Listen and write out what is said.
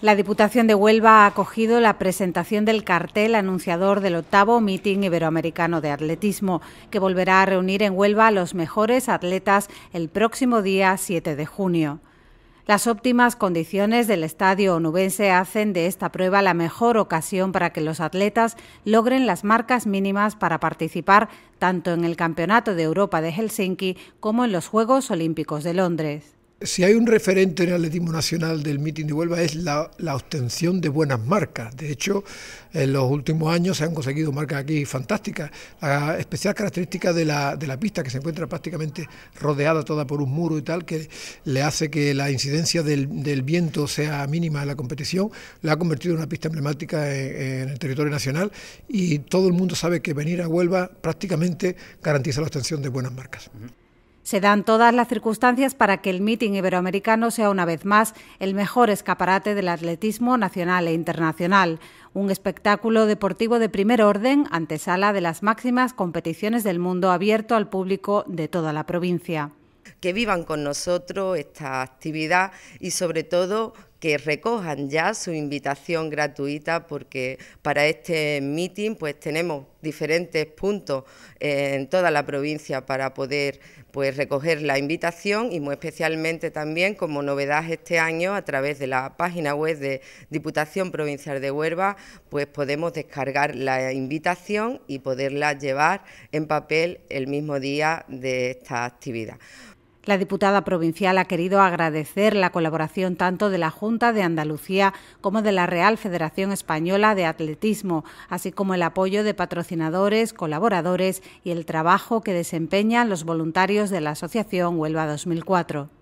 La Diputación de Huelva ha acogido la presentación del cartel anunciador del octavo Meeting Iberoamericano de Atletismo, que volverá a reunir en Huelva a los mejores atletas el próximo día 7 de junio. Las óptimas condiciones del estadio onubense hacen de esta prueba la mejor ocasión para que los atletas logren las marcas mínimas para participar tanto en el Campeonato de Europa de Helsinki como en los Juegos Olímpicos de Londres. Si hay un referente en el atletismo nacional del meeting de Huelva es la, obtención de buenas marcas. De hecho, en los últimos años se han conseguido marcas aquí fantásticas. La especial característica de la, pista, que se encuentra prácticamente rodeada toda por un muro y tal, que le hace que la incidencia del, viento sea mínima en la competición, la ha convertido en una pista emblemática en, el territorio nacional y todo el mundo sabe que venir a Huelva prácticamente garantiza la obtención de buenas marcas. Se dan todas las circunstancias para que el mitin iberoamericano sea una vez más el mejor escaparate del atletismo nacional e internacional, un espectáculo deportivo de primer orden, antesala de las máximas competiciones del mundo abierto al público de toda la provincia. Que vivan con nosotros esta actividad y sobre todo que recojan ya su invitación gratuita porque para este meeting pues tenemos diferentes puntos eh, en toda la provincia para poder pues recoger la invitación y muy especialmente también como novedad este año a través de la página web de Diputación Provincial de Huelva pues podemos descargar la invitación y poderla llevar en papel el mismo día de esta actividad. La diputada provincial ha querido agradecer la colaboración tanto de la Junta de Andalucía como de la Real Federación Española de Atletismo, así como el apoyo de patrocinadores, colaboradores y el trabajo que desempeñan los voluntarios de la Asociación Huelva 2004.